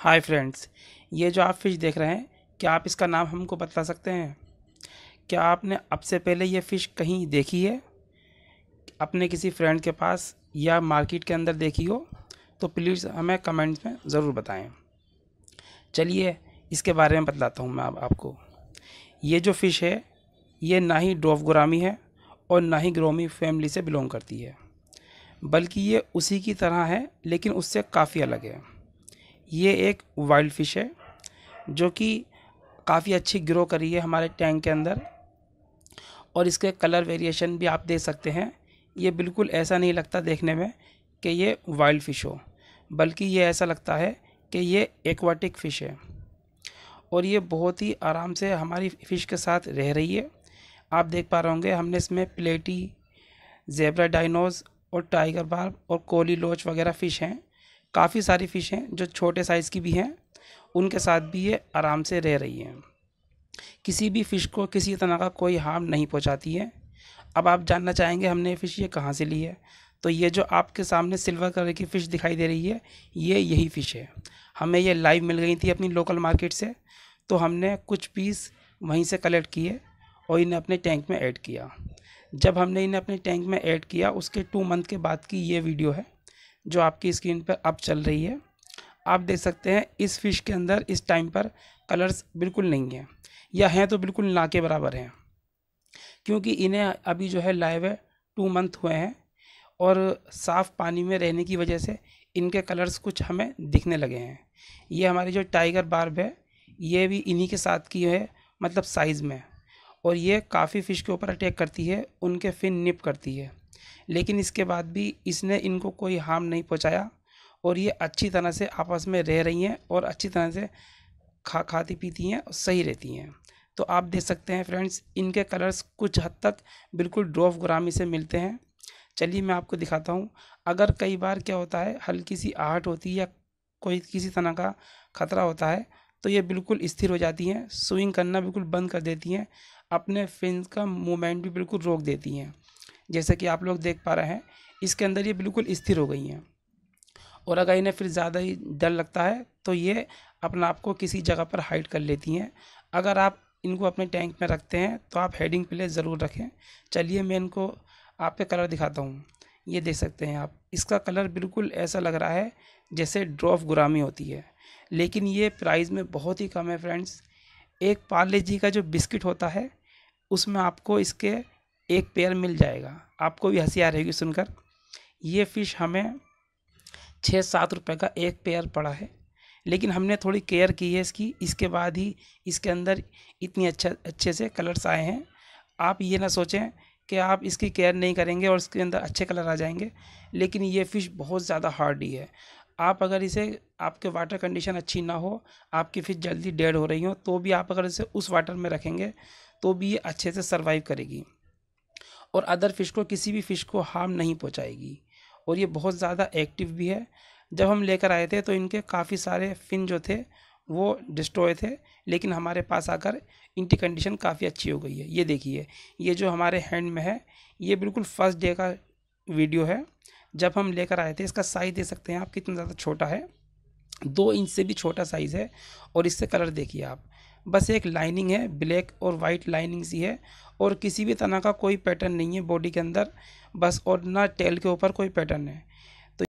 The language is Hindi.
हाय फ्रेंड्स ये जो आप फ़िश देख रहे हैं क्या आप इसका नाम हमको बता सकते हैं क्या आपने अब से पहले ये फ़िश कहीं देखी है अपने किसी फ्रेंड के पास या मार्केट के अंदर देखी हो तो प्लीज़ हमें कमेंट्स में ज़रूर बताएं चलिए इसके बारे में बतलाता हूँ मैं अब आपको ये जो फ़िश है ये ना ही डोफगुरामी है और ना ही ग्रोमी फैमिली से बिलोंग करती है बल्कि ये उसी की तरह है लेकिन उससे काफ़ी अलग है ये एक वाइल्ड फिश है जो कि काफ़ी अच्छी ग्रो करी है हमारे टैंक के अंदर और इसके कलर वेरिएशन भी आप देख सकते हैं ये बिल्कुल ऐसा नहीं लगता देखने में कि ये वाइल्ड फ़िश हो बल्कि ये ऐसा लगता है कि ये एक्वाटिक फ़िश है और ये बहुत ही आराम से हमारी फ़िश के साथ रह रही है आप देख पा रहे होंगे हमने इसमें प्लेटी जेबरा डाइनोज और टाइगर बार्ब और कोली लोच वगैरह फ़िश हैं काफ़ी सारी फ़िश हैं जो छोटे साइज़ की भी हैं उनके साथ भी ये आराम से रह रही हैं किसी भी फ़िश को किसी तरह का कोई हार्म नहीं पहुंचाती है अब आप जानना चाहेंगे हमने फ़िश ये कहाँ से ली है तो ये जो आपके सामने सिल्वर कलर की फ़िश दिखाई दे रही है ये यही फ़िश है हमें ये लाइव मिल गई थी अपनी लोकल मार्केट से तो हमने कुछ पीस वहीं से कलेक्ट किए और इन्हें अपने टैंक में ऐड किया जब हमने इन्हें अपने टैंक में ऐड किया उसके टू मंथ के बाद की ये वीडियो है जो आपकी स्क्रीन पर अब चल रही है आप देख सकते हैं इस फिश के अंदर इस टाइम पर कलर्स बिल्कुल नहीं हैं या हैं तो बिल्कुल ना के बराबर हैं क्योंकि इन्हें अभी जो है लाइव है टू मंथ हुए हैं और साफ़ पानी में रहने की वजह से इनके कलर्स कुछ हमें दिखने लगे हैं ये हमारी जो टाइगर बार्ब है ये भी इन्हीं के साथ की है मतलब साइज़ में और ये काफ़ी फ़िश के ऊपर अटैक करती है उनके फिन निप करती है लेकिन इसके बाद भी इसने इनको कोई हार्म नहीं पहुँचाया और ये अच्छी तरह से आपस में रह रही हैं और अच्छी तरह से खा खाती पीती हैं और सही रहती हैं तो आप देख सकते हैं फ्रेंड्स इनके कलर्स कुछ हद तक बिल्कुल ड्रॉफ गुरामी से मिलते हैं चलिए मैं आपको दिखाता हूँ अगर कई बार क्या होता है हल्की सी आहट होती है या कोई किसी तरह का खतरा होता है तो ये बिल्कुल स्थिर हो जाती हैं स्विंग करना बिल्कुल बंद कर देती हैं अपने फिन का मूवमेंट भी बिल्कुल रोक देती हैं जैसे कि आप लोग देख पा रहे हैं इसके अंदर ये बिल्कुल स्थिर हो गई हैं और अगर इन्हें फिर ज़्यादा ही डर लगता है तो ये अपने आप को किसी जगह पर हाइड कर लेती हैं अगर आप इनको अपने टैंक में रखते हैं तो आप हेडिंग प्लेस ज़रूर रखें चलिए मैं इनको आपके कलर दिखाता हूँ ये देख सकते हैं आप इसका कलर बिल्कुल ऐसा लग रहा है जैसे ड्रॉफ गुरामी होती है लेकिन ये प्राइस में बहुत ही कम है फ्रेंड्स एक पार्ले जी का जो बिस्किट होता है उसमें आपको इसके एक पेयर मिल जाएगा आपको भी हंसी आ रहेगी सुनकर ये फ़िश हमें छः सात रुपये का एक पेयर पड़ा है लेकिन हमने थोड़ी केयर की है इसकी इसके बाद ही इसके अंदर इतनी अच्छा अच्छे से कलर्स आए हैं आप ये ना सोचें कि आप इसकी केयर नहीं करेंगे और इसके अंदर अच्छे कलर आ जाएंगे लेकिन ये फ़िश बहुत ज़्यादा हार्डी है आप अगर इसे आपके वाटर कंडीशन अच्छी ना हो आपकी फिश जल्दी डेड हो रही हो तो भी आप अगर इसे उस वाटर में रखेंगे तो भी ये अच्छे से सर्वाइव करेगी और अदर फिश को किसी भी फिश को हार्म नहीं पहुंचाएगी और ये बहुत ज़्यादा एक्टिव भी है जब हम लेकर आए थे तो इनके काफ़ी सारे फिन जो थे वो डिस्ट्रॉय थे लेकिन हमारे पास आकर इनकी कंडीशन काफ़ी अच्छी हो गई है ये देखिए ये जो हमारे हैंड में है ये बिल्कुल फर्स्ट डे का वीडियो है जब हम लेकर आए थे इसका साइज़ दे सकते हैं आप कितना ज़्यादा छोटा है दो इंच से भी छोटा साइज़ है और इससे कलर देखिए आप बस एक लाइनिंग है ब्लैक और वाइट लाइनिंग सी है और किसी भी तरह का कोई पैटर्न नहीं है बॉडी के अंदर बस और ना टेल के ऊपर कोई पैटर्न है